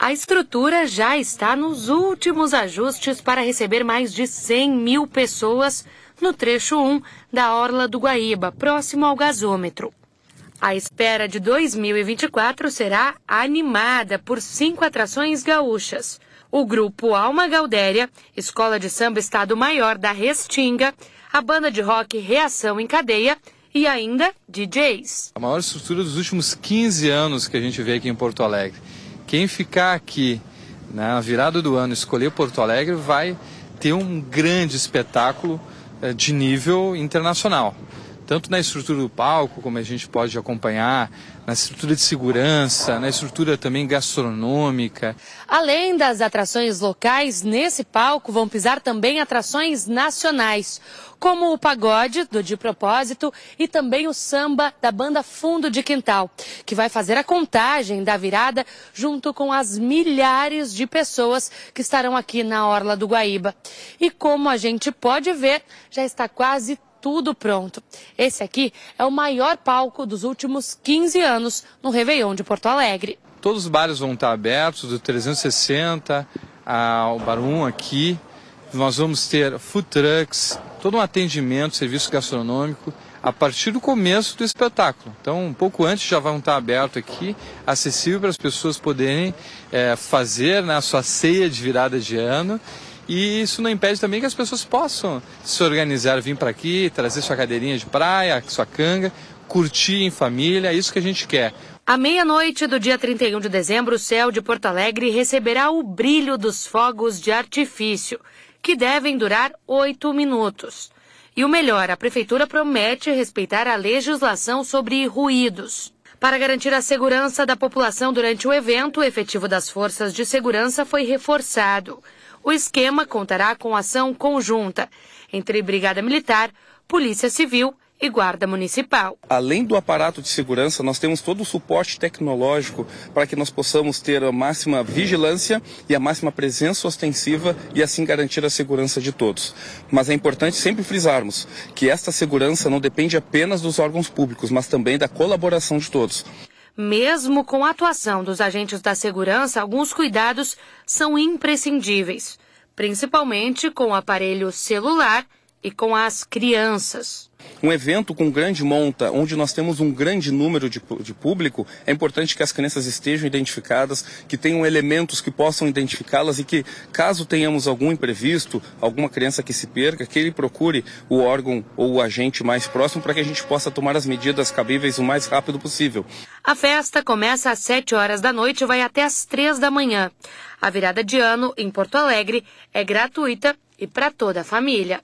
A estrutura já está nos últimos ajustes para receber mais de 100 mil pessoas no trecho 1 da Orla do Guaíba, próximo ao gasômetro. A espera de 2024 será animada por cinco atrações gaúchas. O grupo Alma Galdéria, escola de samba Estado Maior da Restinga, a banda de rock Reação em Cadeia e ainda DJs. A maior estrutura dos últimos 15 anos que a gente vê aqui em Porto Alegre. Quem ficar aqui na virada do ano escolher Porto Alegre vai ter um grande espetáculo eh, de nível internacional tanto na estrutura do palco, como a gente pode acompanhar, na estrutura de segurança, na estrutura também gastronômica. Além das atrações locais, nesse palco vão pisar também atrações nacionais, como o pagode do De Propósito e também o samba da banda Fundo de Quintal, que vai fazer a contagem da virada junto com as milhares de pessoas que estarão aqui na Orla do Guaíba. E como a gente pode ver, já está quase tudo pronto. Esse aqui é o maior palco dos últimos 15 anos no Réveillon de Porto Alegre. Todos os bares vão estar abertos, do 360 ao Barum aqui. Nós vamos ter food trucks, todo um atendimento, serviço gastronômico a partir do começo do espetáculo. Então, um pouco antes já vão estar aberto aqui, acessível para as pessoas poderem é, fazer né, a sua ceia de virada de ano e isso não impede também que as pessoas possam se organizar, vir para aqui, trazer sua cadeirinha de praia, sua canga, curtir em família, é isso que a gente quer. À meia-noite do dia 31 de dezembro, o céu de Porto Alegre receberá o brilho dos fogos de artifício, que devem durar oito minutos. E o melhor, a Prefeitura promete respeitar a legislação sobre ruídos. Para garantir a segurança da população durante o evento, o efetivo das forças de segurança foi reforçado. O esquema contará com ação conjunta entre Brigada Militar, Polícia Civil e Guarda Municipal. Além do aparato de segurança, nós temos todo o suporte tecnológico para que nós possamos ter a máxima vigilância e a máxima presença ostensiva e assim garantir a segurança de todos. Mas é importante sempre frisarmos que esta segurança não depende apenas dos órgãos públicos, mas também da colaboração de todos. Mesmo com a atuação dos agentes da segurança, alguns cuidados são imprescindíveis, principalmente com o aparelho celular e com as crianças. Um evento com grande monta, onde nós temos um grande número de, de público, é importante que as crianças estejam identificadas, que tenham elementos que possam identificá-las e que, caso tenhamos algum imprevisto, alguma criança que se perca, que ele procure o órgão ou o agente mais próximo para que a gente possa tomar as medidas cabíveis o mais rápido possível. A festa começa às 7 horas da noite e vai até às 3 da manhã. A virada de ano em Porto Alegre é gratuita e para toda a família.